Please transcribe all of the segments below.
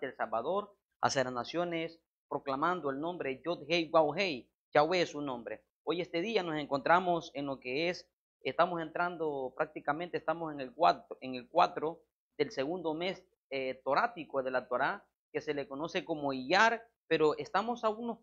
el Salvador a las naciones, proclamando el nombre yod hei Hey, Yahweh es su nombre. Hoy este día nos encontramos en lo que es, estamos entrando prácticamente, estamos en el 4, en el 4 del segundo mes eh, torático de la Torá, que se le conoce como Iyar, pero estamos a unos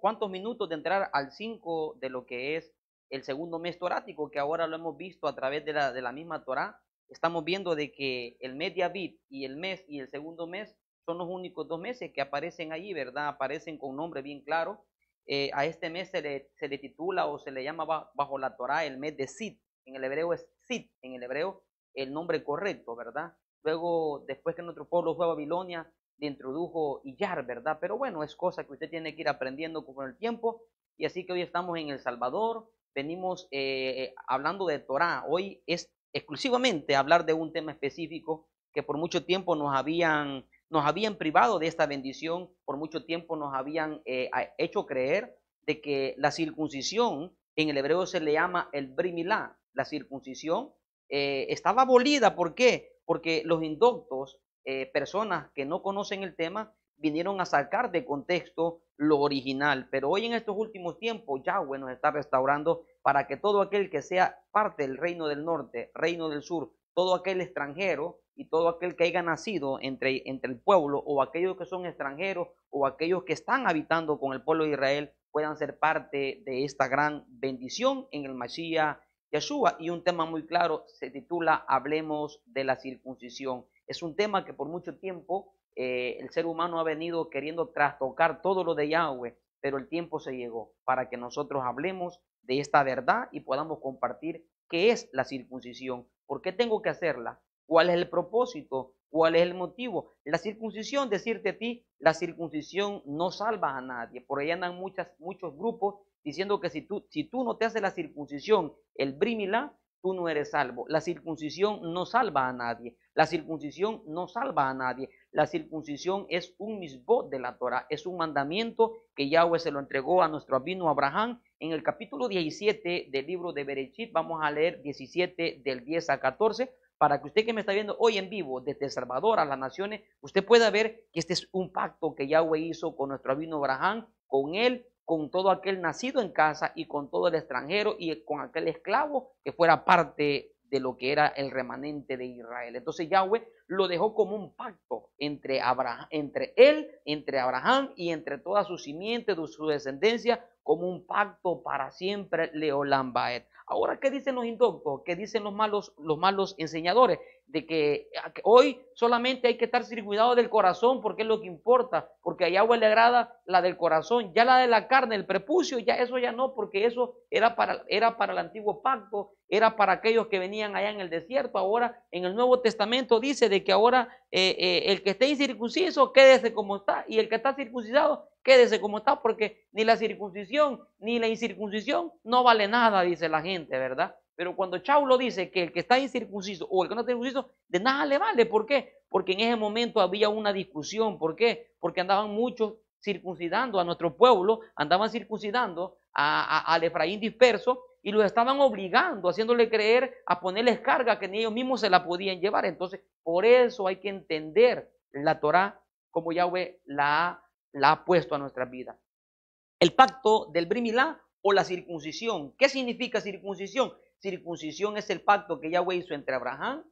cuantos minutos de entrar al 5 de lo que es el segundo mes torático, que ahora lo hemos visto a través de la, misma Torá. Estamos viendo de que el mes de y el mes y el segundo mes son los únicos dos meses que aparecen allí, ¿verdad? Aparecen con nombre bien claro. Eh, a este mes se le, titula o se le llama bajo, la Torá el mes de Sid. En el hebreo es Sid, en el hebreo el nombre correcto, ¿verdad? Luego, después que nuestro pueblo fue a Babilonia, le introdujo Iyar, ¿verdad? Pero bueno, es cosa que usted tiene que ir aprendiendo con el tiempo. Y así que hoy estamos en El Salvador, venimos eh, hablando de Torá. Hoy es exclusivamente hablar de un tema específico que por mucho tiempo nos habían nos habían privado de esta bendición, por mucho tiempo nos habían eh, hecho creer de que la circuncisión, en el hebreo se le llama el brimilá, la circuncisión, eh, estaba abolida. ¿Por qué? Porque los indoctos, eh, personas que no conocen el tema, vinieron a sacar de contexto lo original. Pero hoy en estos últimos tiempos, Yahweh nos está restaurando para que todo aquel que sea parte del reino del norte, reino del sur, todo aquel extranjero y todo aquel que haya nacido entre, entre el pueblo o aquellos que son extranjeros o aquellos que están habitando con el pueblo de Israel puedan ser parte de esta gran bendición en el Mashiach Yeshua. Y un tema muy claro se titula Hablemos de la circuncisión. Es un tema que por mucho tiempo eh, el ser humano ha venido queriendo trastocar todo lo de Yahweh, pero el tiempo se llegó para que nosotros hablemos de esta verdad y podamos compartir qué es la circuncisión, por qué tengo que hacerla, cuál es el propósito, cuál es el motivo. La circuncisión, decirte a ti, la circuncisión no salva a nadie. Por ahí andan muchas, muchos grupos diciendo que si tú, si tú no te haces la circuncisión, el brimila, tú no eres salvo. La circuncisión no salva a nadie. La circuncisión no salva a nadie. La circuncisión es un misbo de la Torah, es un mandamiento que Yahweh se lo entregó a nuestro abino Abraham. En el capítulo 17 del libro de Berechit, vamos a leer 17 del 10 a 14 para que usted que me está viendo hoy en vivo desde El Salvador a las naciones, usted pueda ver que este es un pacto que Yahweh hizo con nuestro abino Abraham, con él, con todo aquel nacido en casa y con todo el extranjero y con aquel esclavo que fuera parte de lo que era el remanente de Israel. Entonces Yahweh lo dejó como un pacto entre, Abraham, entre él, entre Abraham y entre toda su simiente, de su descendencia, como un pacto para siempre, leolambaet. Ahora, ¿qué dicen los indoctos? ¿Qué dicen los malos, los malos enseñadores? De que ah, hoy solamente hay que estar circuitado del corazón porque es lo que importa, porque hay agua le agrada la del corazón, ya la de la carne, el prepucio, ya eso ya no, porque eso era para, era para el antiguo pacto, era para aquellos que venían allá en el desierto. Ahora, en el Nuevo Testamento dice de que ahora eh, eh, el que esté incircunciso, quédese como está, y el que está circuncidado, quédese como está, porque ni la circuncisión ni la incircuncisión no vale nada, dice la gente, ¿verdad? Pero cuando Chaulo dice que el que está incircunciso o el que no está incircunciso, de nada le vale. ¿Por qué? Porque en ese momento había una discusión. ¿Por qué? Porque andaban muchos circuncidando a nuestro pueblo, andaban circuncidando al Efraín disperso y los estaban obligando, haciéndole creer a ponerles carga que ni ellos mismos se la podían llevar. Entonces, por eso hay que entender la Torah como Yahweh la ha la ha puesto a nuestra vida. El pacto del Brimilá o la circuncisión. ¿Qué significa circuncisión? Circuncisión es el pacto que Yahweh hizo entre Abraham,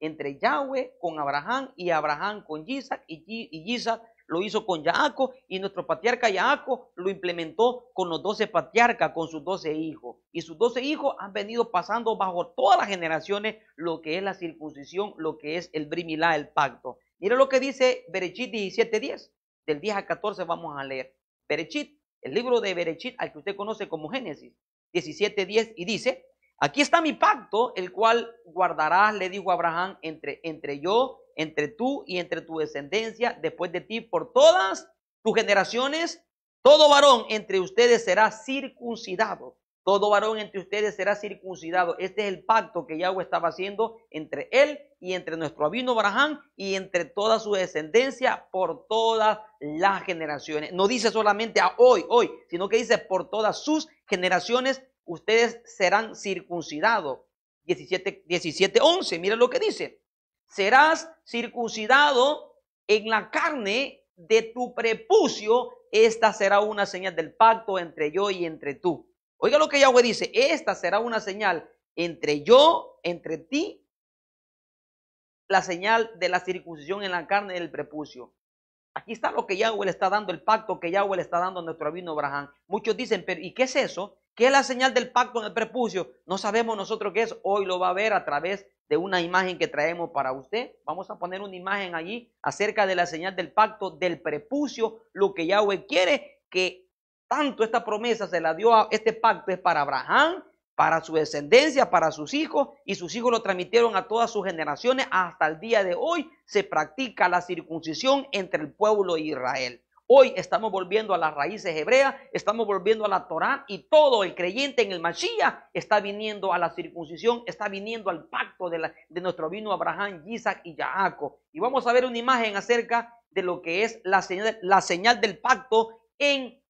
entre Yahweh con Abraham y Abraham con Isaac y Isaac lo hizo con Yaaco y nuestro patriarca Yaaco lo implementó con los doce patriarcas, con sus doce hijos. Y sus doce hijos han venido pasando bajo todas las generaciones lo que es la circuncisión, lo que es el brimilá, el pacto. Mira lo que dice Berechit 17.10 del 10 al 14 vamos a leer. Berechit, el libro de Berechit al que usted conoce como Génesis 17, 10 y dice, aquí está mi pacto, el cual guardarás, le dijo Abraham, entre, entre yo, entre tú y entre tu descendencia después de ti por todas tus generaciones. Todo varón entre ustedes será circuncidado todo varón entre ustedes será circuncidado. Este es el pacto que Yahweh estaba haciendo entre él y entre nuestro abino Abraham y entre toda su descendencia por todas las generaciones. No dice solamente a hoy, hoy, sino que dice por todas sus generaciones ustedes serán circuncidados. 17, 17, 11, mira lo que dice. Serás circuncidado en la carne de tu prepucio. Esta será una señal del pacto entre yo y entre tú Oiga lo que Yahweh dice, esta será una señal entre yo, entre ti, la señal de la circuncisión en la carne del prepucio. Aquí está lo que Yahweh le está dando, el pacto que Yahweh le está dando a nuestro vino Abraham. Muchos dicen, pero ¿y qué es eso? ¿Qué es la señal del pacto en el prepucio? No sabemos nosotros qué es. Hoy lo va a ver a través de una imagen que traemos para usted. Vamos a poner una imagen allí acerca de la señal del pacto del prepucio, lo que Yahweh quiere que tanto esta promesa se la dio a este pacto es para Abraham, para su descendencia, para sus hijos, y sus hijos lo transmitieron a todas sus generaciones. Hasta el día de hoy se practica la circuncisión entre el pueblo de Israel. Hoy estamos volviendo a las raíces hebreas, estamos volviendo a la Torá y todo el creyente en el Mashiach está viniendo a la circuncisión, está viniendo al pacto de, nuestro vino Abraham, Isaac y Jacob. Y vamos a ver una imagen acerca de lo que es la la señal del pacto en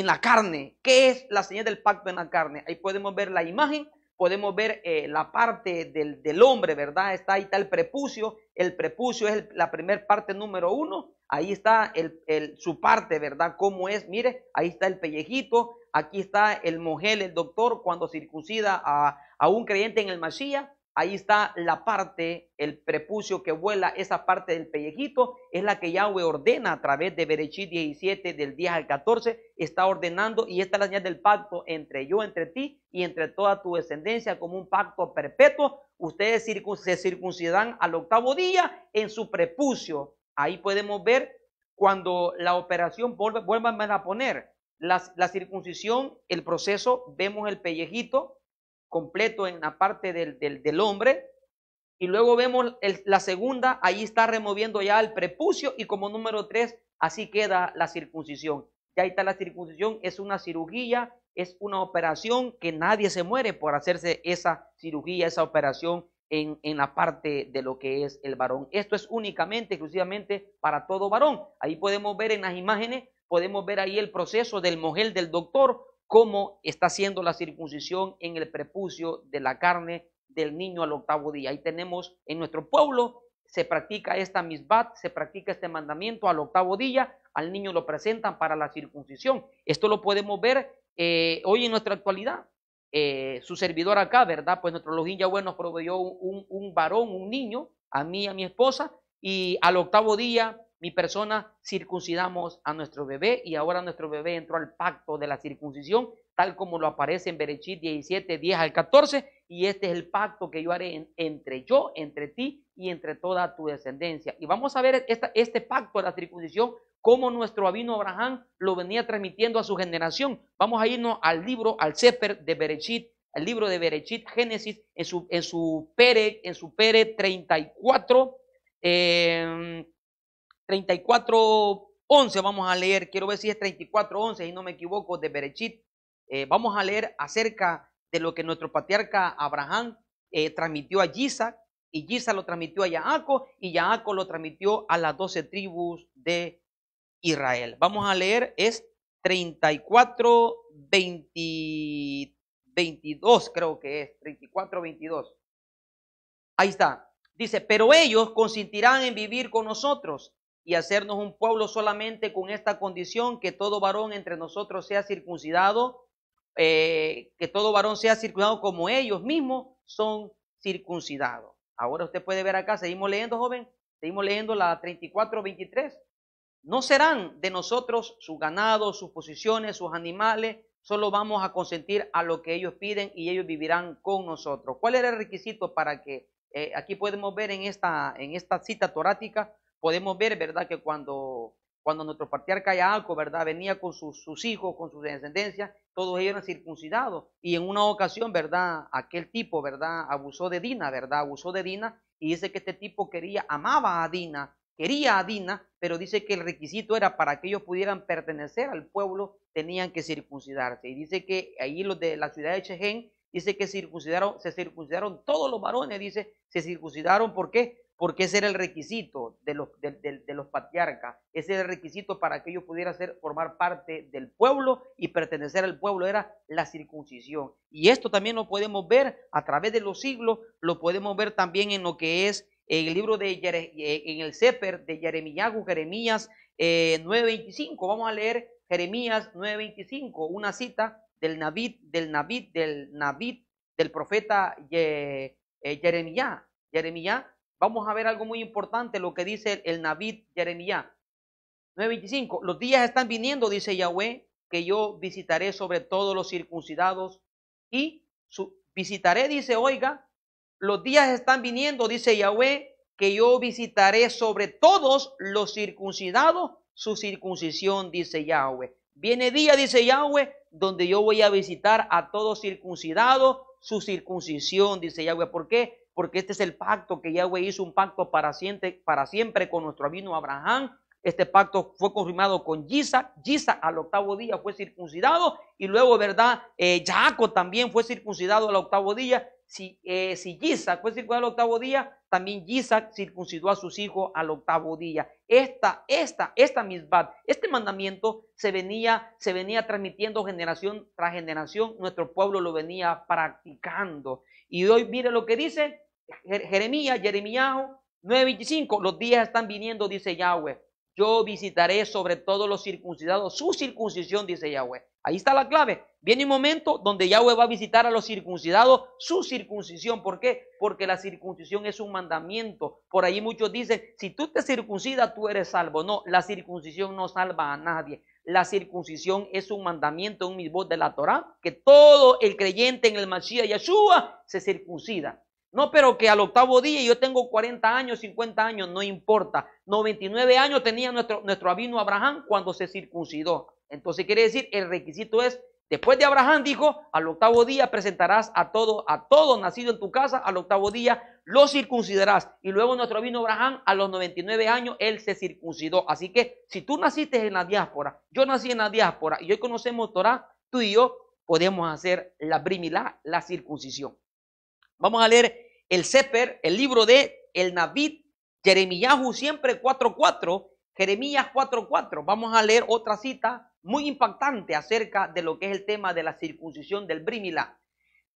en la carne. ¿Qué es la señal del pacto en la carne? Ahí podemos ver la imagen, podemos ver eh, la parte del, hombre, ¿verdad? Está ahí está el prepucio, el prepucio es la primera parte número uno, ahí está el, su parte, ¿verdad? ¿Cómo es? Mire, ahí está el pellejito, aquí está el mojel, el doctor, cuando circuncida a, a un creyente en el masía. Ahí está la parte, el prepucio que vuela, esa parte del pellejito, es la que Yahweh ordena a través de Berechit 17, del 10 al 14, está ordenando y esta es la señal del pacto entre yo, entre ti y entre toda tu descendencia como un pacto perpetuo. Ustedes se circuncidan al octavo día en su prepucio. Ahí podemos ver cuando la operación, vuelvan a poner, la, la circuncisión, el proceso, vemos el pellejito, completo en la parte del, del, hombre. Y luego vemos la segunda, ahí está removiendo ya el prepucio y como número tres, así queda la circuncisión. Ya ahí está la circuncisión, es una cirugía, es una operación que nadie se muere por hacerse esa cirugía, esa operación en, en, la parte de lo que es el varón. Esto es únicamente, exclusivamente para todo varón. Ahí podemos ver en las imágenes, podemos ver ahí el proceso del mogel del doctor, cómo está haciendo la circuncisión en el prepucio de la carne del niño al octavo día. Ahí tenemos en nuestro pueblo, se practica esta misbat, se practica este mandamiento al octavo día, al niño lo presentan para la circuncisión. Esto lo podemos ver eh, hoy en nuestra actualidad. Eh, su servidor acá, ¿verdad? Pues nuestro Lojín bueno nos proveyó un, un varón, un niño, a mí y a mi esposa, y al octavo día mi persona, circuncidamos a nuestro bebé y ahora nuestro bebé entró al pacto de la circuncisión, tal como lo aparece en Berechit 17, 10 al 14, y este es el pacto que yo haré entre yo, entre ti y entre toda tu descendencia. Y vamos a ver este pacto de la circuncisión, como nuestro abino Abraham lo venía transmitiendo a su generación. Vamos a irnos al libro, al Sefer de Berechit, el libro de Berechit, Génesis, en su, en su Pere, en su Pere 34, 34.11, vamos a leer, quiero ver si es 34.11 y no me equivoco, de Berechit. Eh, vamos a leer acerca de lo que nuestro patriarca Abraham eh, transmitió a Giza, y Giza lo transmitió a Yaaco, y Yaaco lo transmitió a las doce tribus de Israel. Vamos a leer, es 34.22 creo que es, 34.22. Ahí está. Dice, pero ellos consentirán en vivir con nosotros y hacernos un pueblo solamente con esta condición, que todo varón entre nosotros sea circuncidado, eh, que todo varón sea circuncidado como ellos mismos son circuncidados. Ahora usted puede ver acá, seguimos leyendo, joven, seguimos leyendo la 34, 23. No serán de nosotros sus ganados, sus posiciones, sus animales, solo vamos a consentir a lo que ellos piden y ellos vivirán con nosotros. ¿Cuál era el requisito para que, eh, aquí podemos ver en esta, en esta cita torática, podemos ver, ¿verdad?, que cuando, cuando nuestro patriarca Cayaco, ¿verdad?, venía con sus, sus hijos, con sus descendencias, todos ellos eran circuncidados. Y en una ocasión, ¿verdad?, aquel tipo, ¿verdad?, abusó de Dina, ¿verdad?, abusó de Dina y dice que este tipo quería, amaba a Dina, quería a Dina, pero dice que el requisito era para que ellos pudieran pertenecer al pueblo, tenían que circuncidarse. Y dice que ahí los de la ciudad de Chején, dice que circuncidaron, se circuncidaron todos los varones, dice, se circuncidaron, ¿por qué? porque ese era el requisito de los, de, los patriarcas, ese era el requisito para que ellos pudieran ser, formar parte del pueblo y pertenecer al pueblo, era la circuncisión. Y esto también lo podemos ver a través de los siglos, lo podemos ver también en lo que es el libro de, eh, en el Sefer de Jeremías, Jeremías eh, 9.25, vamos a leer Jeremías 9.25, una cita del Navid, del Navid, del Navid, del profeta eh, Jeremías, Jeremías vamos a ver algo muy importante, lo que dice el Navid Jeremías 9:25. Los días están viniendo, dice Yahweh, que yo visitaré sobre todos los circuncidados y su, visitaré, dice, oiga, los días están viniendo, dice Yahweh, que yo visitaré sobre todos los circuncidados su circuncisión, dice Yahweh. Viene día, dice Yahweh, donde yo voy a visitar a todos circuncidados su circuncisión, dice Yahweh. ¿Por qué? porque este es el pacto que Yahweh hizo, un pacto para siempre, para siempre con nuestro abino Abraham. Este pacto fue confirmado con Giza. Giza al octavo día fue circuncidado y luego, ¿verdad? Eh, Jacob también fue circuncidado al octavo día. Si, eh, si fue circuncidado al octavo día, también Giza circuncidó a sus hijos al octavo día. Esta, esta, esta misbad, este mandamiento se venía, se venía transmitiendo generación tras generación. Nuestro pueblo lo venía practicando. Y hoy mire lo que dice Jeremías, Jeremías 9:25, los días están viniendo, dice Yahweh. Yo visitaré sobre todos los circuncidados su circuncisión, dice Yahweh. Ahí está la clave. Viene un momento donde Yahweh va a visitar a los circuncidados su circuncisión. ¿Por qué? Porque la circuncisión es un mandamiento. Por ahí muchos dicen, si tú te circuncidas, tú eres salvo. No, la circuncisión no salva a nadie. La circuncisión es un mandamiento, un misbot de la Torah, que todo el creyente en el Mashiach Yeshua se circuncida. No, pero que al octavo día yo tengo 40 años, 50 años, no importa. 99 años tenía nuestro, nuestro abino Abraham cuando se circuncidó. Entonces quiere decir, el requisito es, después de Abraham dijo, al octavo día presentarás a todo, a todo nacido en tu casa, al octavo día lo circuncidarás. Y luego nuestro abino Abraham, a los 99 años, él se circuncidó. Así que si tú naciste en la diáspora, yo nací en la diáspora y hoy conocemos Torah, tú y yo podemos hacer la brimila, la circuncisión. Vamos a leer el Sefer, el libro de el Navid, Jeremías siempre 4.4, Jeremías 4.4. Vamos a leer otra cita muy impactante acerca de lo que es el tema de la circuncisión del Brímila.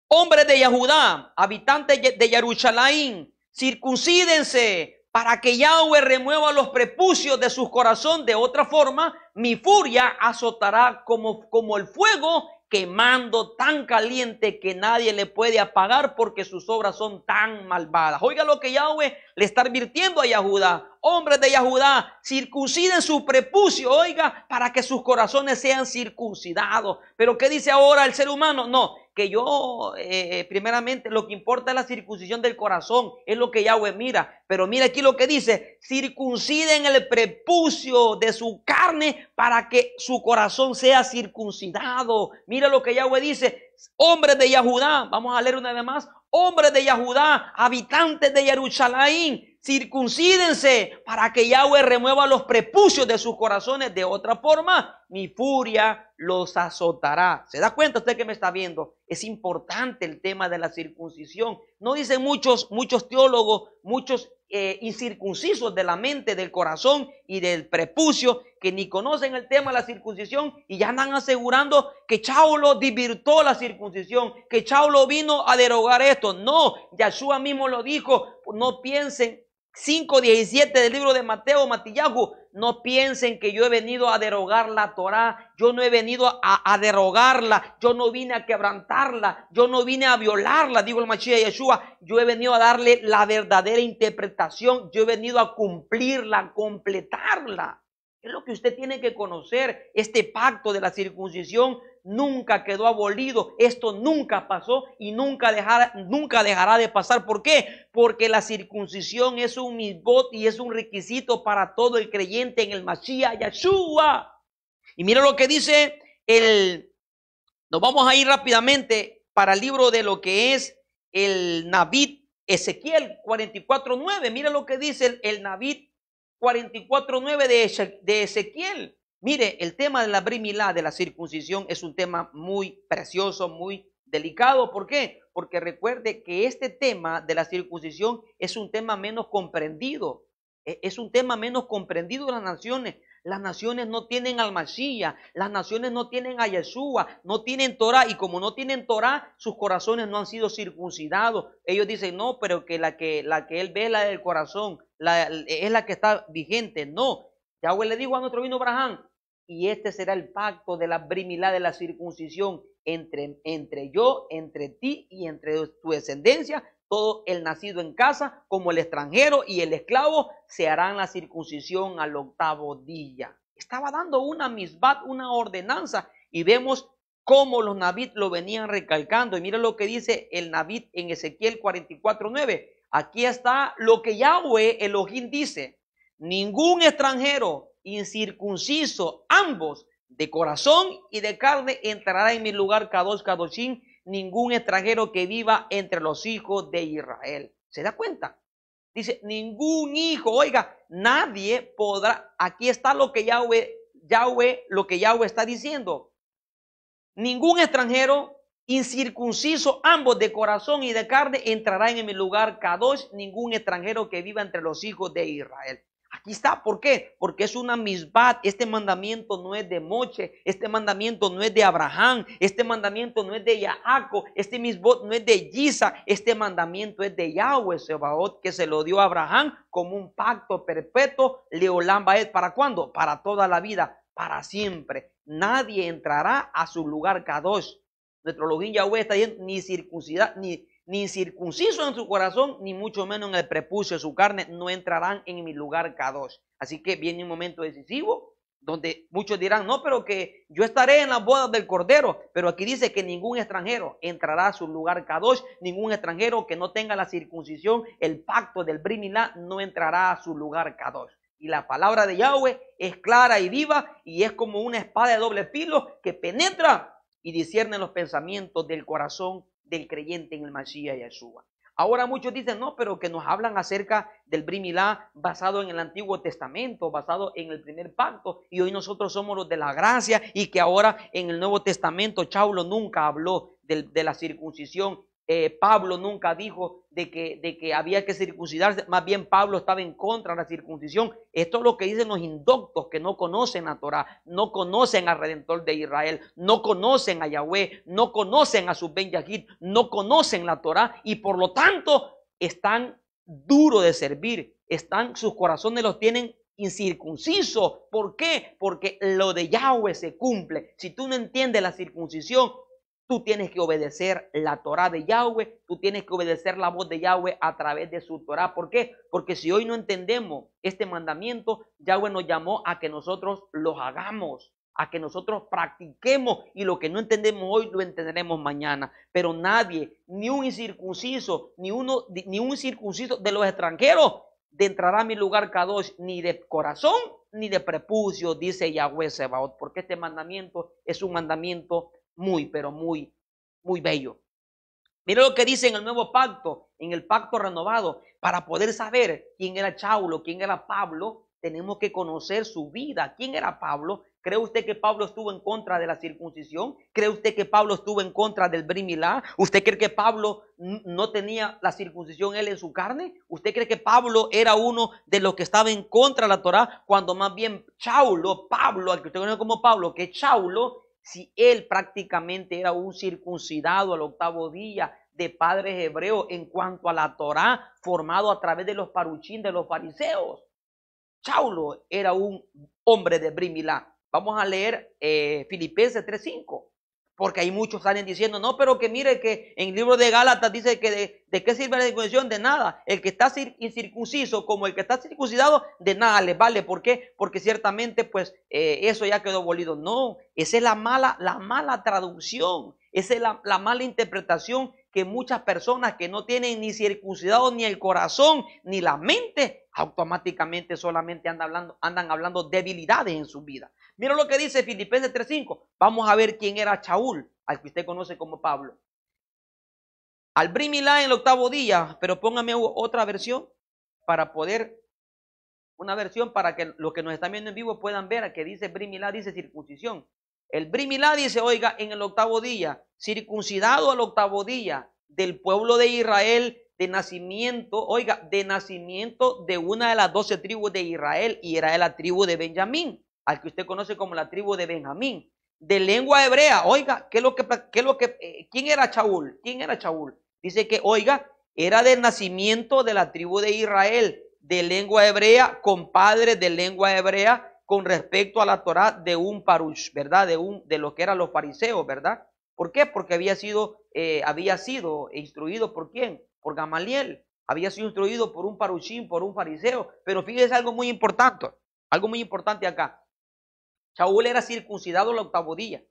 Hombre de Yahudá, habitantes de Yerushalayim, circuncídense para que Yahweh remueva los prepucios de su corazón. De otra forma, mi furia azotará como, como el fuego quemando tan caliente que nadie le puede apagar porque sus obras son tan malvadas. Oiga lo que Yahweh le está advirtiendo a Yahudá. Hombres de Yahudá, circunciden su prepucio, oiga, para que sus corazones sean circuncidados. Pero ¿qué dice ahora el ser humano? No, que yo, eh, primeramente, lo que importa es la circuncisión del corazón, es lo que Yahweh mira. Pero mira aquí lo que dice, circunciden el prepucio de su carne para que su corazón sea circuncidado. Mira lo que Yahweh dice, hombres de Yahudá, vamos a leer una vez más, hombres de Yahudá, habitantes de Jerusalén, circuncídense para que Yahweh remueva los prepucios de sus corazones. De otra forma, mi furia los azotará. ¿Se da cuenta usted que me está viendo? Es importante el tema de la circuncisión. No dicen muchos, muchos teólogos, muchos eh, incircuncisos de la mente, del corazón y del prepucio que ni conocen el tema de la circuncisión y ya andan asegurando que Chaulo divirtó la circuncisión, que Chaulo vino a derogar esto. No, Yahshua mismo lo dijo, no piensen 5.17 del libro de Mateo, Matillahu, no piensen que yo he venido a derogar la Torá, yo no he venido a, derogarla, yo no vine a quebrantarla, yo no vine a violarla, digo el de Yeshua, yo he venido a darle la verdadera interpretación, yo he venido a cumplirla, a completarla. Es lo que usted tiene que conocer, este pacto de la circuncisión nunca quedó abolido, esto nunca pasó y nunca dejará, nunca dejará de pasar. ¿Por qué? Porque la circuncisión es un misbot y es un requisito para todo el creyente en el Mashiach Yeshua. Y mira lo que dice el... Nos vamos a ir rápidamente para el libro de lo que es el Navid Ezequiel 44.9. Mira lo que dice el, Nabit 44.9 de, de Ezequiel. Mire, el tema de la brimilá, de la circuncisión, es un tema muy precioso, muy delicado. ¿Por qué? Porque recuerde que este tema de la circuncisión es un tema menos comprendido. E, es un tema menos comprendido de las naciones. Las naciones no tienen al las naciones no tienen a Yeshua, no tienen Torah, y como no tienen Torah, sus corazones no han sido circuncidados. Ellos dicen, no, pero que la que, la que él ve la del corazón, es la que está vigente. No, Yahweh le dijo a nuestro vino Abraham, y este será el pacto de la brimilá de la circuncisión entre, entre yo, entre ti y entre tu descendencia. Todo el nacido en casa, como el extranjero y el esclavo, se harán la circuncisión al octavo día. Estaba dando una misbat, una ordenanza, y vemos cómo los nabit lo venían recalcando. Y mira lo que dice el nabit en Ezequiel 44.9. Aquí está lo que Yahweh Elohim dice. Ningún extranjero incircunciso, ambos, de corazón y de carne, entrará en mi lugar Kadosh Kadoshim, ningún extranjero que viva entre los hijos de Israel. ¿Se da cuenta? Dice, ningún hijo, oiga, nadie podrá, aquí está lo que Yahweh, Yahweh, lo que Yahweh está diciendo. Ningún extranjero incircunciso, ambos de corazón y de carne, entrará en mi lugar Kadosh, ningún extranjero que viva entre los hijos de Israel está. ¿Por qué? Porque es una misbat. Este mandamiento no es de Moche, este mandamiento no es de Abraham, este mandamiento no es de Yaaco, este misbot no es de Giza, este mandamiento es de Yahweh Sebaot, que se lo dio a Abraham como un pacto perpetuo. Leolambaed. ¿para cuándo? Para toda la vida, para siempre. Nadie entrará a su lugar Kadosh. Nuestro logín Yahweh está diciendo, ni circuncidad ni, ni circunciso en su corazón, ni mucho menos en el prepucio de su carne, no entrarán en mi lugar Kadosh. Así que viene un momento decisivo donde muchos dirán, no, pero que yo estaré en las bodas del Cordero, pero aquí dice que ningún extranjero entrará a su lugar Kadosh, ningún extranjero que no tenga la circuncisión, el pacto del Brimilá, no entrará a su lugar Kadosh. Y la palabra de Yahweh es clara y viva y es como una espada de doble filo que penetra y discierne los pensamientos del corazón del creyente en el Mashiach Yeshua. Ahora muchos dicen, no, pero que nos hablan acerca del Brimilá basado en el Antiguo Testamento, basado en el primer pacto, y hoy nosotros somos los de la gracia, y que ahora en el Nuevo Testamento Chaulo nunca habló de la circuncisión eh, Pablo nunca dijo de que, de que había que circuncidarse, más bien Pablo estaba en contra de la circuncisión. Esto es lo que dicen los indoctos que no conocen a Torah, no conocen al Redentor de Israel, no conocen a Yahweh, no conocen a sus Ben no conocen la Torah y por lo tanto están duros de servir, están, sus corazones los tienen incircuncisos. ¿Por qué? Porque lo de Yahweh se cumple. Si tú no entiendes la circuncisión, Tú tienes que obedecer la Torah de Yahweh, tú tienes que obedecer la voz de Yahweh a través de su Torah. ¿Por qué? Porque si hoy no entendemos este mandamiento, Yahweh nos llamó a que nosotros los hagamos, a que nosotros practiquemos y lo que no entendemos hoy lo entenderemos mañana. Pero nadie, ni un incircunciso, ni uno, ni un circunciso de los extranjeros entrará a mi lugar dos, ni de corazón, ni de prepucio, dice Yahweh Sebaot, porque este mandamiento es un mandamiento muy, pero muy, muy bello. Mira lo que dice en el nuevo pacto, en el pacto renovado. Para poder saber quién era Chaulo, quién era Pablo, tenemos que conocer su vida. ¿Quién era Pablo? ¿Cree usted que Pablo estuvo en contra de la circuncisión? ¿Cree usted que Pablo estuvo en contra del brimilá? ¿Usted cree que Pablo no tenía la circuncisión él en su carne? ¿Usted cree que Pablo era uno de los que estaba en contra de la Torá cuando más bien Chaulo, Pablo, al que usted conoce como Pablo, que Chaulo si él prácticamente era un circuncidado al octavo día de padres hebreos en cuanto a la Torá formado a través de los paruchín de los fariseos. Chaulo era un hombre de Brimilá. Vamos a leer eh, Filipenses 3.5. Porque hay muchos que salen diciendo, no, pero que mire que en el libro de Gálatas dice que de, qué sirve la circuncisión, de nada. El que está incircunciso como el que está circuncidado, de nada les vale. ¿Por qué? Porque ciertamente pues eh, eso ya quedó bolido. No, esa es la mala, la mala traducción, esa es la, mala interpretación que muchas personas que no tienen ni circuncidado ni el corazón ni la mente, automáticamente solamente hablando, andan hablando debilidades en su vida. Mira lo que dice Filipenses 3.5. Vamos a ver quién era Chaúl, al que usted conoce como Pablo. Al Brimilá en el octavo día, pero póngame otra versión para poder, una versión para que los que nos están viendo en vivo puedan ver a que dice Brimilá, dice circuncisión. El Brimilá dice, oiga, en el octavo día, circuncidado al octavo día del pueblo de Israel de nacimiento, oiga, de nacimiento de una de las doce tribus de Israel y era de la tribu de Benjamín al que usted conoce como la tribu de Benjamín, de lengua hebrea. Oiga, ¿qué es lo que, es lo que eh, quién era Chaúl? ¿Quién era Chaúl? Dice que, oiga, era del nacimiento de la tribu de Israel, de lengua hebrea, compadre de lengua hebrea, con respecto a la Torá de un parush, ¿verdad? De un de lo que eran los fariseos, ¿verdad? ¿Por qué? Porque había sido eh, había sido instruido por quién? Por Gamaliel. Había sido instruido por un parushín, por un fariseo. Pero fíjese algo muy importante, algo muy importante acá chaúl era circuncidado la octavo día.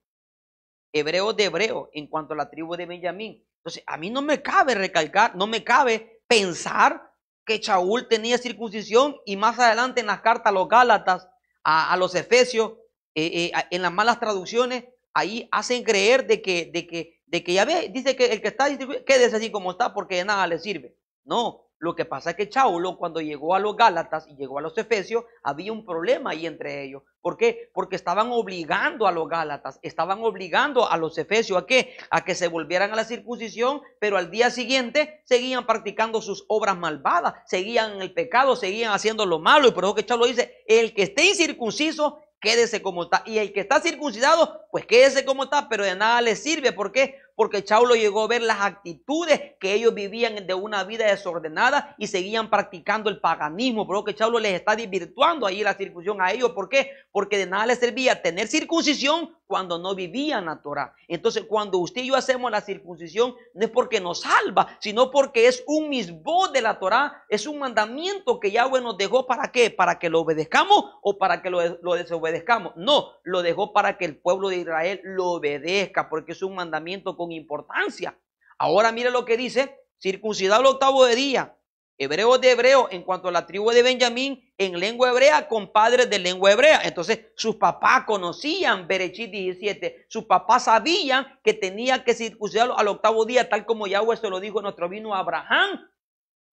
Hebreo de hebreo en cuanto a la tribu de Benjamín. Entonces, a mí no me cabe recalcar, no me cabe pensar que chaúl tenía circuncisión y más adelante en las cartas a los Gálatas, a, los Efesios, eh, eh, en las malas traducciones, ahí hacen creer de que, de que, de que ya ve, dice que el que está, quédese así como está porque nada le sirve. No, lo que pasa es que Chaulo, cuando llegó a los Gálatas y llegó a los Efesios, había un problema ahí entre ellos. ¿Por qué? Porque estaban obligando a los Gálatas, estaban obligando a los Efesios a qué? A que se volvieran a la circuncisión, pero al día siguiente seguían practicando sus obras malvadas, seguían en el pecado, seguían haciendo lo malo. Y por eso que Chaulo dice, el que esté incircunciso, quédese como está. Y el que está circuncidado, pues quédese como está, pero de nada le sirve. ¿Por qué? porque Chaulo llegó a ver las actitudes que ellos vivían de una vida desordenada y seguían practicando el paganismo. Por lo que Chaulo les está desvirtuando ahí la circuncisión a ellos. ¿Por qué? Porque de nada les servía tener circuncisión cuando no vivían la Torah. Entonces, cuando usted y yo hacemos la circuncisión, no es porque nos salva, sino porque es un misbo de la Torah, es un mandamiento que Yahweh nos dejó para qué? Para que lo obedezcamos o para que lo, desobedezcamos. No, lo dejó para que el pueblo de Israel lo obedezca, porque es un mandamiento con importancia. Ahora mire lo que dice, circuncidado el octavo de día, hebreos de hebreo, en cuanto a la tribu de Benjamín, en lengua hebrea, padres de lengua hebrea. Entonces, sus papás conocían Berechit 17, sus papás sabían que tenía que circuncidarlo al octavo día, tal como Yahweh se lo dijo en nuestro vino Abraham.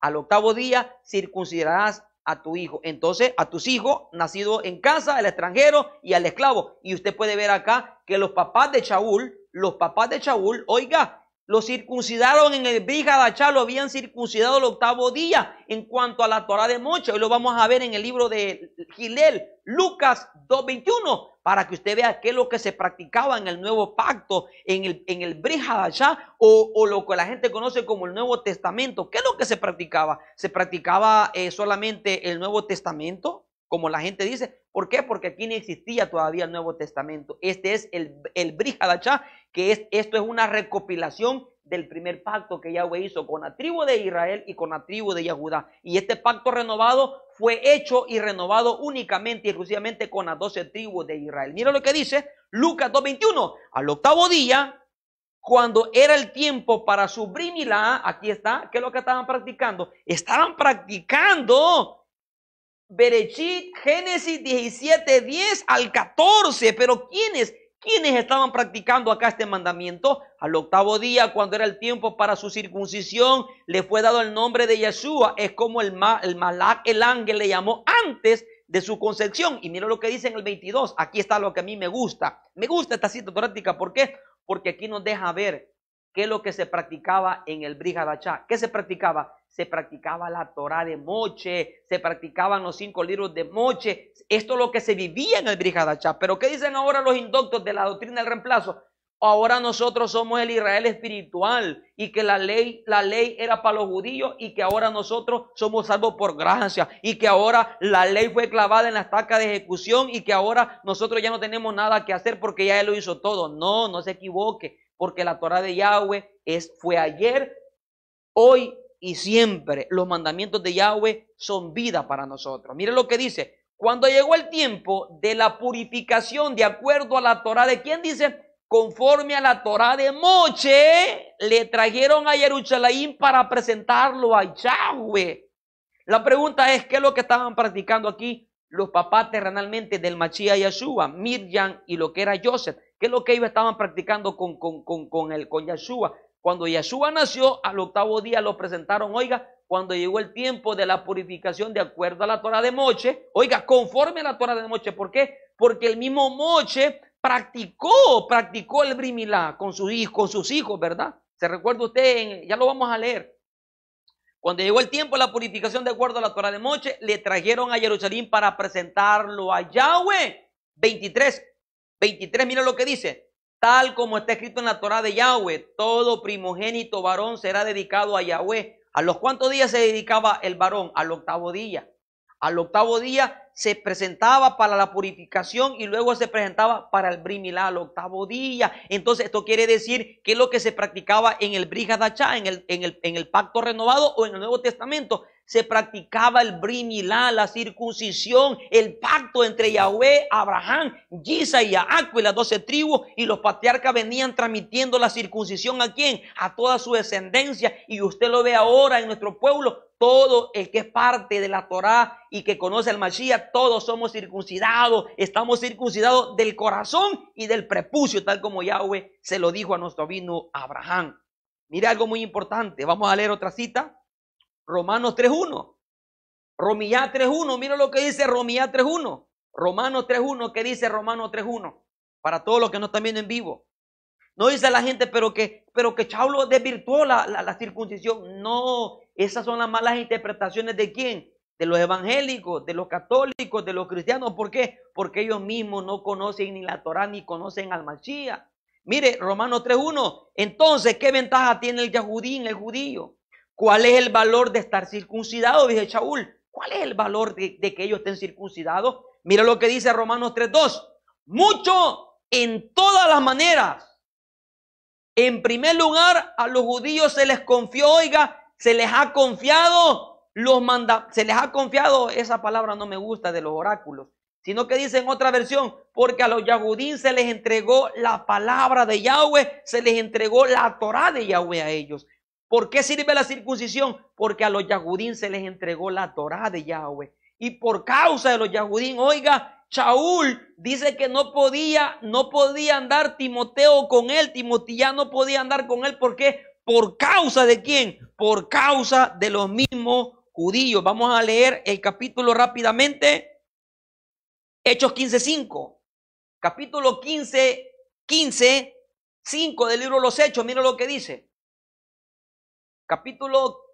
Al octavo día circuncidarás a tu hijo. Entonces, a tus hijos, nacidos en casa, al extranjero y al esclavo. Y usted puede ver acá que los papás de Shaul, los papás de Shaul, oiga, lo circuncidaron en el Brijadachá, lo habían circuncidado el octavo día en cuanto a la Torah de Moche. Hoy lo vamos a ver en el libro de Gilel, Lucas 2.21, para que usted vea qué es lo que se practicaba en el nuevo pacto, en el, en el Brijadachá, o, o, lo que la gente conoce como el Nuevo Testamento. ¿Qué es lo que se practicaba? ¿Se practicaba eh, solamente el Nuevo Testamento? como la gente dice. ¿Por qué? Porque aquí no existía todavía el Nuevo Testamento. Este es el, el que es, esto es una recopilación del primer pacto que Yahweh hizo con la tribu de Israel y con la tribu de Yahudá. Y este pacto renovado fue hecho y renovado únicamente y exclusivamente con las doce tribus de Israel. Mira lo que dice Lucas 2.21. Al octavo día, cuando era el tiempo para su la, aquí está, ¿qué es lo que estaban practicando? Estaban practicando Berechit, Génesis 17, 10 al 14. Pero ¿quiénes? ¿Quiénes estaban practicando acá este mandamiento? Al octavo día, cuando era el tiempo para su circuncisión, le fue dado el nombre de Yeshua. Es como el, mal el Malak, el ángel, le llamó antes de su concepción. Y mira lo que dice en el 22. Aquí está lo que a mí me gusta. Me gusta esta cita práctica. ¿Por qué? Porque aquí nos deja ver qué es lo que se practicaba en el Brihadachá. ¿Qué se practicaba? se practicaba la Torah de Moche, se practicaban los cinco libros de Moche. Esto es lo que se vivía en el Brihadachá. Pero ¿qué dicen ahora los indoctos de la doctrina del reemplazo? Ahora nosotros somos el Israel espiritual y que la ley, la ley era para los judíos y que ahora nosotros somos salvos por gracia y que ahora la ley fue clavada en la estaca de ejecución y que ahora nosotros ya no tenemos nada que hacer porque ya Él lo hizo todo. No, no se equivoque, porque la Torah de Yahweh es, fue ayer, hoy y siempre los mandamientos de Yahweh son vida para nosotros. Mire lo que dice. Cuando llegó el tiempo de la purificación de acuerdo a la Torah de quién dice, conforme a la Torah de Moche, le trajeron a Jerusalén para presentarlo a Yahweh. La pregunta es, ¿qué es lo que estaban practicando aquí los papás terrenalmente del Machia Yeshua, Miriam y lo que era Joseph? ¿Qué es lo que ellos estaban practicando con, con, con, el, con cuando Yeshua nació, al octavo día lo presentaron, oiga, cuando llegó el tiempo de la purificación de acuerdo a la Torah de Moche, oiga, conforme a la Torah de Moche, ¿por qué? Porque el mismo Moche practicó, practicó el brimilá con, su, con sus hijos, ¿verdad? Se recuerda usted, ya lo vamos a leer. Cuando llegó el tiempo de la purificación de acuerdo a la Torah de Moche, le trajeron a Jerusalén para presentarlo a Yahweh. 23, 23, mira lo que dice. Tal como está escrito en la Torah de Yahweh, todo primogénito varón será dedicado a Yahweh. ¿A los cuántos días se dedicaba el varón? Al octavo día. Al octavo día se presentaba para la purificación y luego se presentaba para el brimilá al octavo día. Entonces esto quiere decir que es lo que se practicaba en el Brijadachá, en el, en, el, en el pacto renovado o en el Nuevo Testamento se practicaba el brimilá, la circuncisión, el pacto entre Yahweh, Abraham, Giza y Acu y las doce tribus, y los patriarcas venían transmitiendo la circuncisión a quién? A toda su descendencia, y usted lo ve ahora en nuestro pueblo, todo el que es parte de la Torá y que conoce al Mashiach, todos somos circuncidados, estamos circuncidados del corazón y del prepucio, tal como Yahweh se lo dijo a nuestro vino Abraham. Mire algo muy importante, vamos a leer otra cita. Romanos 3.1. Romillá 3.1, mira lo que dice Romillá 3.1. Romanos 3.1, ¿qué dice Romanos 3.1? Para todos los que no están viendo en vivo. No dice la gente, pero que, pero que Chaulo desvirtuó la, la, circuncisión. No, esas son las malas interpretaciones de quién? De los evangélicos, de los católicos, de los cristianos. ¿Por qué? Porque ellos mismos no conocen ni la Torah ni conocen al Mashiach. Mire, Romanos 3.1. Entonces, ¿qué ventaja tiene el yahudín, el judío? ¿Cuál es el valor de estar circuncidado? Dije Shaul. ¿Cuál es el valor de, que ellos estén circuncidados? Mira lo que dice Romanos 3.2. Mucho en todas las maneras. En primer lugar, a los judíos se les confió, oiga, se les ha confiado los manda, se les ha confiado, esa palabra no me gusta de los oráculos, sino que dice en otra versión, porque a los yahudín se les entregó la palabra de Yahweh, se les entregó la Torah de Yahweh a ellos. ¿Por qué sirve la circuncisión? Porque a los Yahudín se les entregó la Torá de Yahweh. Y por causa de los Yahudín, oiga, Shaul dice que no podía, no podía andar Timoteo con él. Timoteo no podía andar con él. ¿Por qué? ¿Por causa de quién? Por causa de los mismos judíos. Vamos a leer el capítulo rápidamente. Hechos 15.5. Capítulo 15, 15, 5 del libro de los Hechos. Mira lo que dice capítulo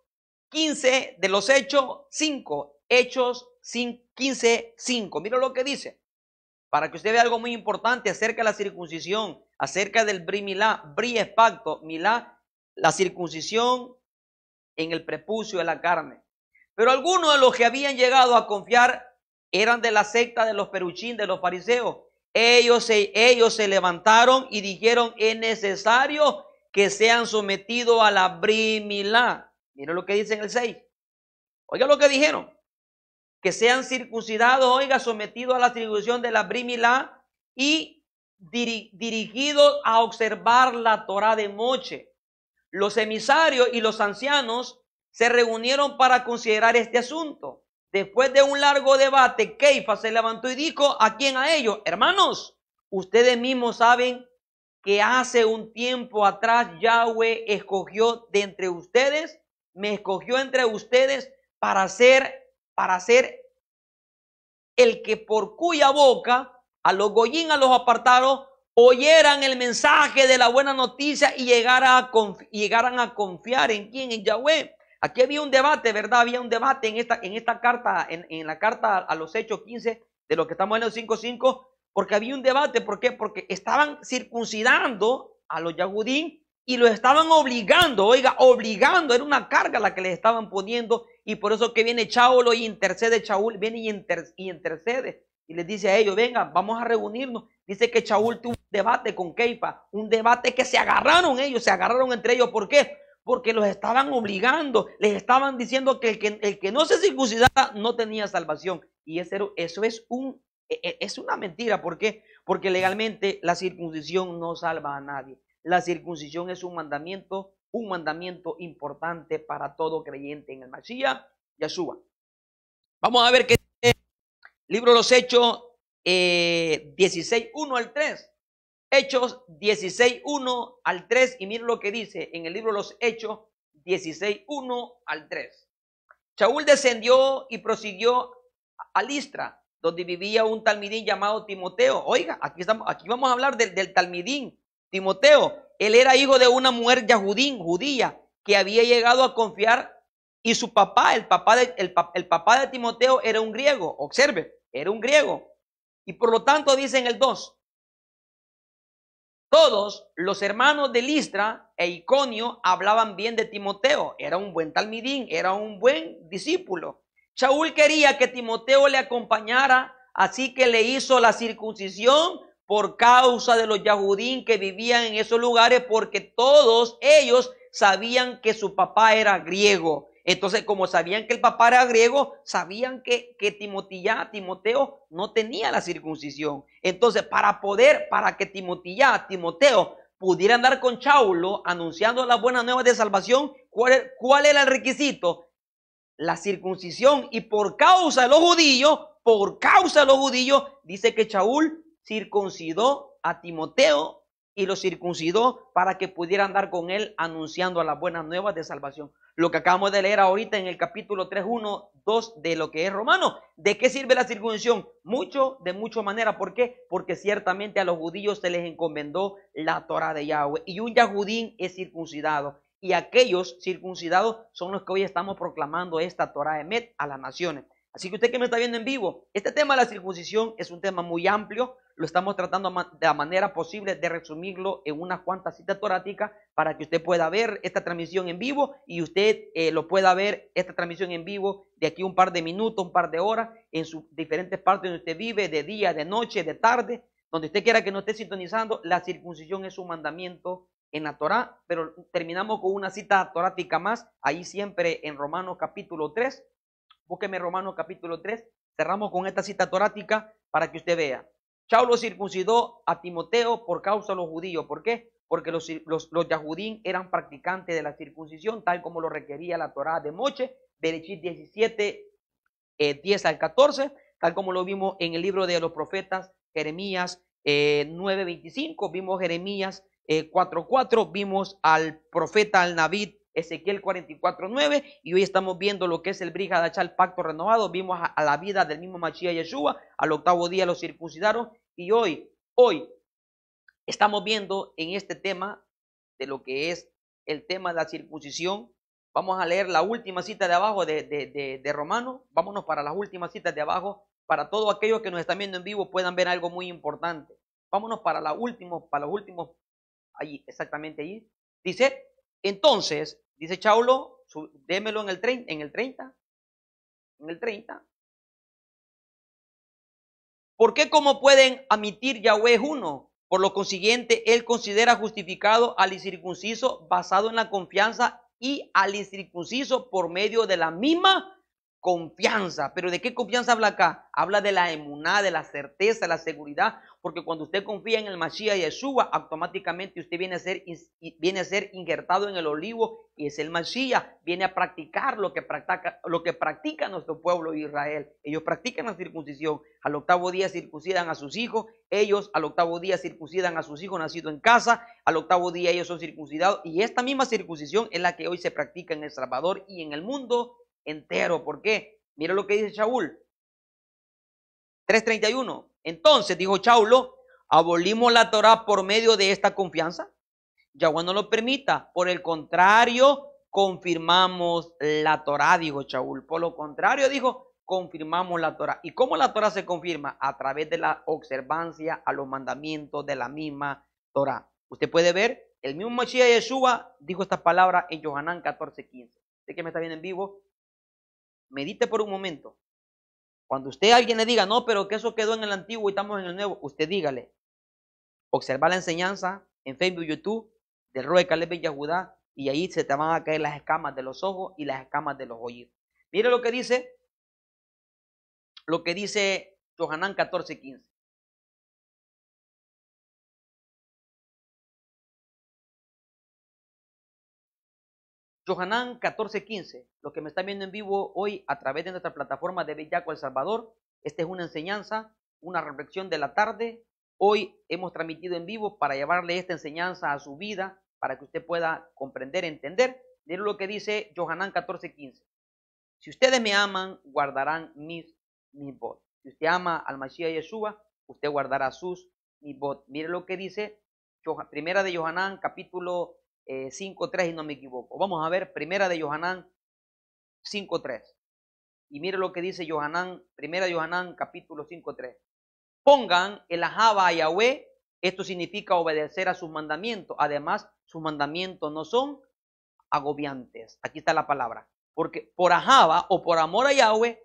15 de los Hechos 5, Hechos 15, 5. Mira lo que dice. Para que usted vea algo muy importante acerca de la circuncisión, acerca del brimilá, Milá, pacto, Milá, la circuncisión en el prepucio de la carne. Pero algunos de los que habían llegado a confiar eran de la secta de los peruchín, de los fariseos. Ellos ellos se levantaron y dijeron, es necesario que sean sometido a la brimilá. Miren lo que dice en el 6. Oiga lo que dijeron. Que sean circuncidados, oiga, sometidos a la circuncisión de la brimilá y dirigidos a observar la Torah de Moche. Los emisarios y los ancianos se reunieron para considerar este asunto. Después de un largo debate, Keifa se levantó y dijo, ¿a quién a ellos? Hermanos, ustedes mismos saben que hace un tiempo atrás Yahweh escogió de entre ustedes, me escogió entre ustedes para ser, para ser el que por cuya boca a los goyín, a los apartados, oyeran el mensaje de la buena noticia y a llegaran a confiar en quién, en Yahweh. Aquí había un debate, ¿verdad? Había un debate en esta, en esta carta, en, la carta a los Hechos 15, de lo que estamos en el 5.5, porque había un debate. ¿Por qué? Porque estaban circuncidando a los yagudín y los estaban obligando, oiga, obligando, era una carga la que les estaban poniendo y por eso que viene Chaulo y intercede, Chaul viene y, intercede y les dice a ellos, venga, vamos a reunirnos. Dice que Chaul tuvo un debate con Keipa, un debate que se agarraron ellos, se agarraron entre ellos. ¿Por qué? Porque los estaban obligando, les estaban diciendo que el que, no se circuncidara no tenía salvación. Y eso es un e, e, es una mentira. ¿Por qué? Porque legalmente la circuncisión no salva a nadie. La circuncisión es un mandamiento, un mandamiento importante para todo creyente en el Mashiach, Yeshua. Vamos a ver qué libro de los Hechos eh, 16, al 3. Hechos 16.1 al 3. Y miren lo que dice en el libro de los Hechos 16.1 al 3. Shaul descendió y prosiguió a Listra donde vivía un talmidín llamado Timoteo. Oiga, aquí, estamos, aquí vamos a hablar del, talmidín, Timoteo. Él era hijo de una mujer yahudín, judía, que había llegado a confiar y su papá, el papá de, papá de Timoteo era un griego, observe, era un griego. Y por lo tanto dicen el 2, todos los hermanos de Listra e Iconio hablaban bien de Timoteo, era un buen talmidín, era un buen discípulo. Saúl quería que Timoteo le acompañara, así que le hizo la circuncisión por causa de los yahudín que vivían en esos lugares, porque todos ellos sabían que su papá era griego. Entonces, como sabían que el papá era griego, sabían que, que Timotilla, Timoteo no tenía la circuncisión. Entonces, para poder, para que Timotilla, Timoteo pudiera andar con Chaulo anunciando las buena nueva de salvación, ¿cuál, cuál era el requisito? la circuncisión y por causa de los judíos, por causa de los judíos, dice que chaúl circuncidó a Timoteo y lo circuncidó para que pudiera andar con él anunciando las buenas nuevas de salvación. Lo que acabamos de leer ahorita en el capítulo 3, 1, 2 de lo que es romano. ¿De qué sirve la circuncisión? Mucho, de muchas manera. ¿Por qué? Porque ciertamente a los judíos se les encomendó la Torah de Yahweh. Y un yahudín es circuncidado y aquellos circuncidados son los que hoy estamos proclamando esta Torah de a las naciones. Así que usted que me está viendo en vivo, este tema de la circuncisión es un tema muy amplio, lo estamos tratando de la manera posible de resumirlo en unas cuantas citas toráticas para que usted pueda ver esta transmisión en vivo y usted eh, lo pueda ver, esta transmisión en vivo, de aquí un par de minutos, un par de horas, en sus diferentes partes donde usted vive, de día, de noche, de tarde, donde usted quiera que no esté sintonizando, la circuncisión es un mandamiento en la Torá, pero terminamos con una cita torática más, ahí siempre en Romanos capítulo 3. Búsqueme Romanos capítulo 3. Cerramos con esta cita torática para que usted vea. Chaulo circuncidó a Timoteo por causa de los judíos. ¿Por qué? Porque los, los, eran practicantes de la circuncisión, tal como lo requería la Torá de Moche, Berechit 17, 10 eh, al 14, tal como lo vimos en el libro de los profetas Jeremías 9, eh, 25, vimos Jeremías 4.4, eh, vimos al profeta, al Navid, Ezequiel 44.9, y hoy estamos viendo lo que es el el pacto renovado, vimos a, la vida del mismo Mashiach Yeshua, al octavo día lo circuncidaron, y hoy, hoy, estamos viendo en este tema, de lo que es el tema de la circuncisión, vamos a leer la última cita de abajo de, Romano, vámonos para las últimas citas de abajo, para todos aquellos que nos están viendo en vivo puedan ver algo muy importante. Vámonos para, la último, para los últimos allí, exactamente allí. Dice, entonces, dice Chaulo, démelo en el, tren en el 30, en el 30. ¿Por qué cómo pueden admitir Yahweh uno? Por lo consiguiente, él considera justificado al incircunciso basado en la confianza y al incircunciso por medio de la misma confianza. ¿Pero de qué confianza habla acá? Habla de la emuná, de la certeza, de la seguridad, porque cuando usted confía en el Mashiach Yeshua, automáticamente usted viene a ser, viene a ser injertado en el olivo y es el Mashiach, viene a practicar lo que practica, lo que practica nuestro pueblo Israel. Ellos practican la circuncisión, al octavo día circuncidan a sus hijos, ellos al octavo día circuncidan a sus hijos nacidos en casa, al octavo día ellos son circuncidados y esta misma circuncisión es la que hoy se practica en El Salvador y en el mundo entero. ¿Por qué? Mira lo que dice Shaul. 3.31. Entonces, dijo Chaulo, abolimos la Torah por medio de esta confianza. Yahweh no lo permita. Por el contrario, confirmamos la Torah, dijo Shaul. Por lo contrario, dijo, confirmamos la Torah. ¿Y cómo la Torah se confirma? A través de la observancia a los mandamientos de la misma Torah. Usted puede ver, el mismo Mashiach Yeshua dijo esta palabra en Yohanan 14:15. Usted que me está viendo en vivo, medite por un momento. Cuando usted a alguien le diga, no, pero que eso quedó en el antiguo y estamos en el nuevo, usted dígale, observa la enseñanza en Facebook, YouTube, del Roe Caleb Bella Judá, y ahí se te van a caer las escamas de los ojos y las escamas de los oídos. Mire lo que dice, lo que dice Johanán 14, Johanán 14:15, los que me están viendo en vivo hoy a través de nuestra plataforma de Bellaco El Salvador, esta es una enseñanza, una reflexión de la tarde. Hoy hemos transmitido en vivo para llevarle esta enseñanza a su vida, para que usted pueda comprender, entender. mire lo que dice Johanán 14:15. Si ustedes me aman, guardarán mis, mis votos. Si usted ama al Mashiach Yeshua, usted guardará sus mis votos. mire lo que dice primera de Johanán, capítulo 5.3 eh, y no me equivoco. Vamos a ver, primera de Johanán 5.3. Y mire lo que dice Johanán, primera de Johanán capítulo 5.3. Pongan el ajaba a Yahweh, esto significa obedecer a sus mandamientos. Además, sus mandamientos no son agobiantes. Aquí está la palabra. Porque por ajaba o por amor a Yahweh,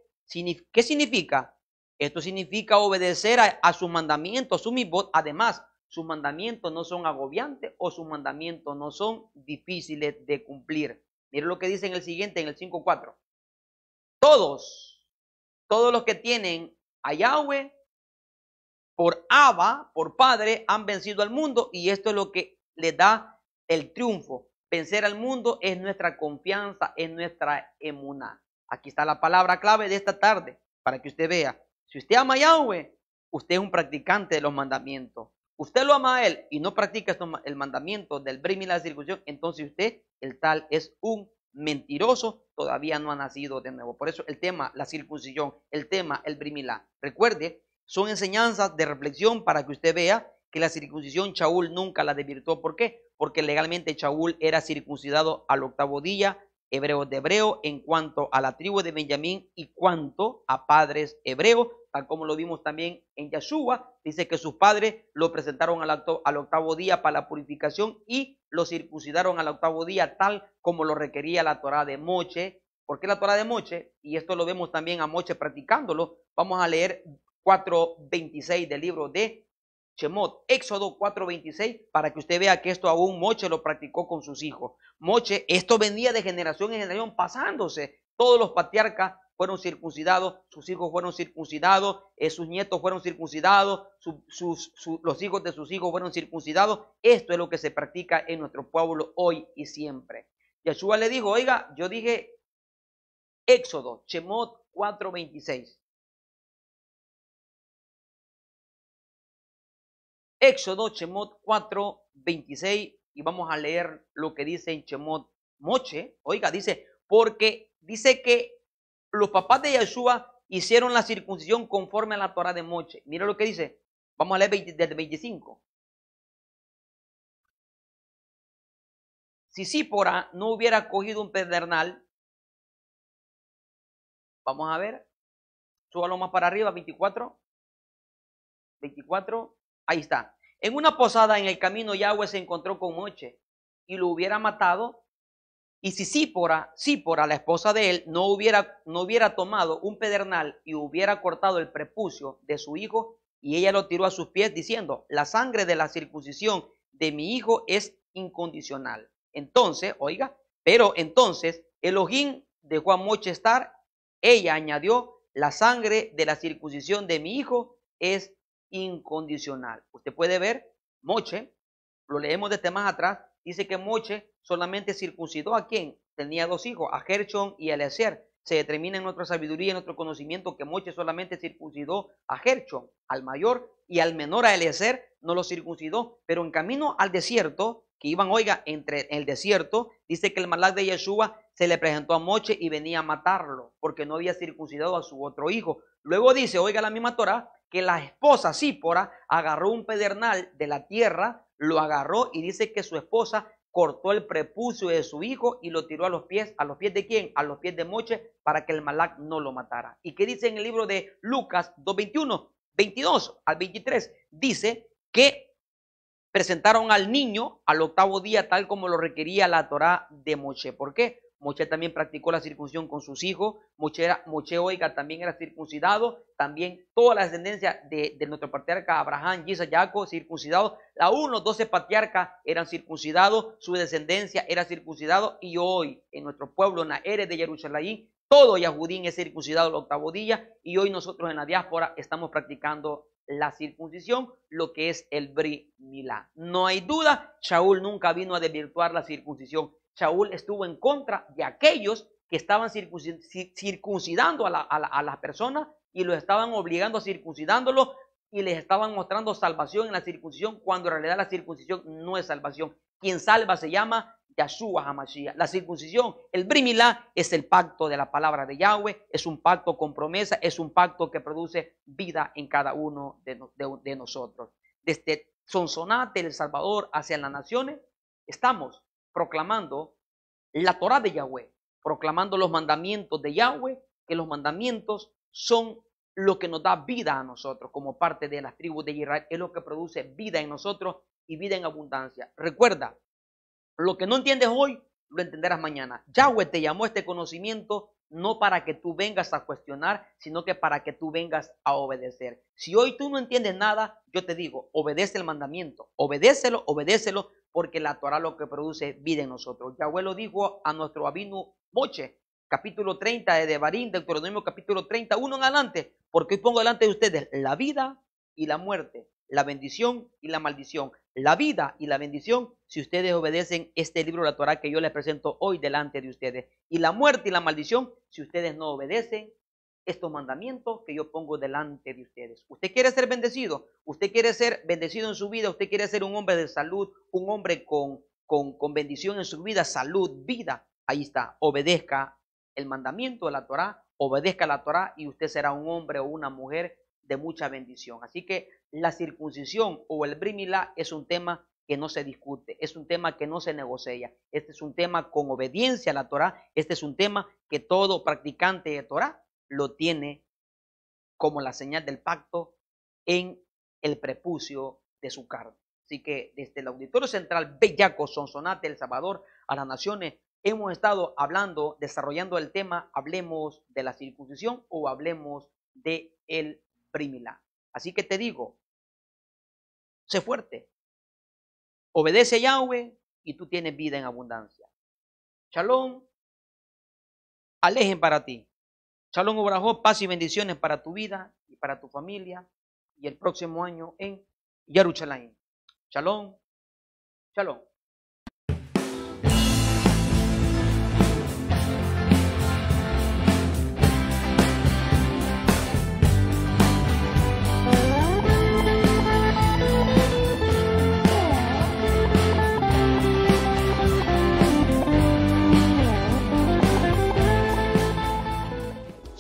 ¿qué significa? Esto significa obedecer a, sus mandamientos, a su Además, sus mandamientos no son agobiantes o sus mandamientos no son difíciles de cumplir. Miren lo que dice en el siguiente, en el 5.4. Todos, todos los que tienen a Yahweh por Abba, por Padre, han vencido al mundo y esto es lo que le da el triunfo. Vencer al mundo es nuestra confianza, es nuestra emuná. Aquí está la palabra clave de esta tarde para que usted vea. Si usted ama a Yahweh, usted es un practicante de los mandamientos usted lo ama a él y no practica el mandamiento del brim y la circuncisión, entonces usted, el tal, es un mentiroso, todavía no ha nacido de nuevo. Por eso el tema, la circuncisión, el tema, el brimila. Recuerde, son enseñanzas de reflexión para que usted vea que la circuncisión Chaúl nunca la desvirtuó. ¿Por qué? Porque legalmente Chaúl era circuncidado al octavo día, hebreo de hebreo, en cuanto a la tribu de Benjamín y cuanto a padres hebreos, como lo vimos también en Yahshua, dice que sus padres lo presentaron al, octavo, al octavo día para la purificación y lo circuncidaron al octavo día, tal como lo requería la Torah de Moche. ¿Por qué la Torah de Moche? Y esto lo vemos también a Moche practicándolo. Vamos a leer 4.26 del libro de chemot Éxodo 4:26, para que usted vea que esto aún Moche lo practicó con sus hijos. Moche, esto venía de generación en generación, pasándose. Todos los patriarcas fueron circuncidados, sus hijos fueron circuncidados, eh, sus nietos fueron circuncidados, sus, los hijos de sus hijos fueron circuncidados. Esto es lo que se practica en nuestro pueblo hoy y siempre. Yeshua le dijo, oiga, yo dije Éxodo, Chemot 4:26. Éxodo, Chemot 4:26 y vamos a leer lo que dice en Chemot Moche. Oiga, dice, porque dice que los papás de Yeshua hicieron la circuncisión conforme a la Torah de Moche. Mira lo que dice. Vamos a leer desde 25. Si Sípora no hubiera cogido un pedernal, vamos a ver, súbalo más para arriba, 24, 24, ahí está. En una posada en el camino Yahweh se encontró con Moche y lo hubiera matado y si Sípora, Sípora, la esposa de él, no hubiera, no hubiera tomado un pedernal y hubiera cortado el prepucio de su hijo, y ella lo tiró a sus pies diciendo, la sangre de la circuncisión de mi hijo es incondicional. Entonces, oiga, pero entonces Elohim de Juan Moche estar, ella añadió, la sangre de la circuncisión de mi hijo es incondicional. Usted puede ver, Moche, lo leemos desde este más atrás, Dice que Moche solamente circuncidó a quien tenía dos hijos, a Gershon y a Eliezer. Se determina en nuestra sabiduría, en nuestro conocimiento, que Moche solamente circuncidó a Gershon, al mayor, y al menor a Eliezer no lo circuncidó. Pero en camino al desierto, que iban, oiga, entre el desierto, dice que el malak de Yeshua se le presentó a Moche y venía a matarlo, porque no había circuncidado a su otro hijo. Luego dice, oiga la misma Torah, que la esposa Sípora agarró un pedernal de la tierra lo agarró y dice que su esposa cortó el prepucio de su hijo y lo tiró a los pies. ¿A los pies de quién? A los pies de Moche para que el Malak no lo matara. ¿Y qué dice en el libro de Lucas 2.21, 22 al 23? Dice que presentaron al niño al octavo día tal como lo requería la Torá de Moche. ¿Por qué? Moche también practicó la circuncisión con sus hijos. Moche, oiga, también era circuncidado. También toda la descendencia de, nuestro patriarca Abraham, y Jacob, circuncidados. La 1, doce patriarcas eran circuncidados. Su descendencia era circuncidado. Y hoy, en nuestro pueblo, en la de Jerusalén, todo Yahudín es circuncidado la octavo Y hoy nosotros en la diáspora estamos practicando la circuncisión, lo que es el Bri Milá. No hay duda, Shaul nunca vino a desvirtuar la circuncisión Saúl estuvo en contra de aquellos que estaban circuncidando a, las personas y los estaban obligando a circuncidándolo y les estaban mostrando salvación en la circuncisión cuando en realidad la circuncisión no es salvación. Quien salva se llama Yahshua Hamashiach. La circuncisión, el brimilá, es el pacto de la palabra de Yahweh, es un pacto con promesa, es un pacto que produce vida en cada uno de, de nosotros. Desde Sonsonate, El Salvador, hacia las naciones, estamos proclamando la Torah de Yahweh, proclamando los mandamientos de Yahweh, que los mandamientos son lo que nos da vida a nosotros como parte de las tribus de Israel, es lo que produce vida en nosotros y vida en abundancia. Recuerda, lo que no entiendes hoy, lo entenderás mañana. Yahweh te llamó este conocimiento no para que tú vengas a cuestionar, sino que para que tú vengas a obedecer. Si hoy tú no entiendes nada, yo te digo, obedece el mandamiento, obedécelo, obedécelo, porque la Torah lo que produce vida en nosotros. Yahweh lo dijo a nuestro abino Moche, capítulo 30 de Devarim, Deuteronomio capítulo 31 en adelante, porque hoy pongo delante de ustedes la vida y la muerte, la bendición y la maldición, la vida y la bendición, si ustedes obedecen este libro de la Torah que yo les presento hoy delante de ustedes, y la muerte y la maldición, si ustedes no obedecen estos mandamientos que yo pongo delante de ustedes. Usted quiere ser bendecido, usted quiere ser bendecido en su vida, usted quiere ser un hombre de salud, un hombre con, con, con bendición en su vida, salud, vida. Ahí está, obedezca el mandamiento de la Torá, obedezca la Torá y usted será un hombre o una mujer de mucha bendición. Así que la circuncisión o el brimila es un tema que no se discute, es un tema que no se negocia, este es un tema con obediencia a la Torá, este es un tema que todo practicante de Torá lo tiene como la señal del pacto en el prepucio de su carne. Así que desde el Auditorio Central Bellaco Sonsonate El Salvador a las Naciones hemos estado hablando, desarrollando el tema, hablemos de la circuncisión o hablemos de el primilá. Así que te digo, sé fuerte, obedece Yahweh y tú tienes vida en abundancia. Shalom, alejen para ti. Shalom Obrajo, paz y bendiciones para tu vida y para tu familia y el próximo año en Yaruchalain. Shalom, shalom.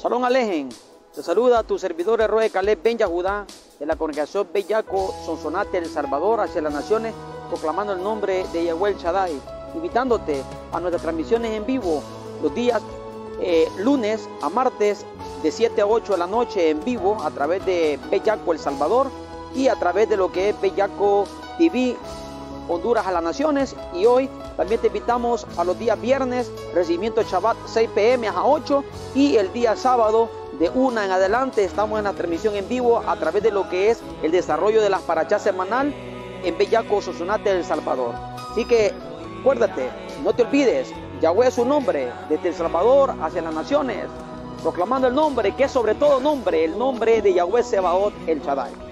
Salón Alejen, te saluda tu servidor Rueda Caleb Ben Judá de la congregación Bellaco Sonsonate El Salvador hacia las naciones, proclamando el nombre de Yahweh Shaddai, invitándote a nuestras transmisiones en vivo los días eh, lunes a martes de 7 a 8 de la noche en vivo a través de Bellaco El Salvador y a través de lo que es Bellaco TV Honduras a las Naciones. Y hoy también te invitamos a los días viernes, recibimiento Shabbat 6 pm a 8 y el día sábado de una en adelante estamos en la transmisión en vivo a través de lo que es el desarrollo de las parachas semanal en Bellaco Sosunate, El Salvador. Así que acuérdate, no te olvides, Yahweh es su nombre, desde El Salvador hacia las naciones, proclamando el nombre que es sobre todo nombre, el nombre de Yahweh Sebaot El Chadai.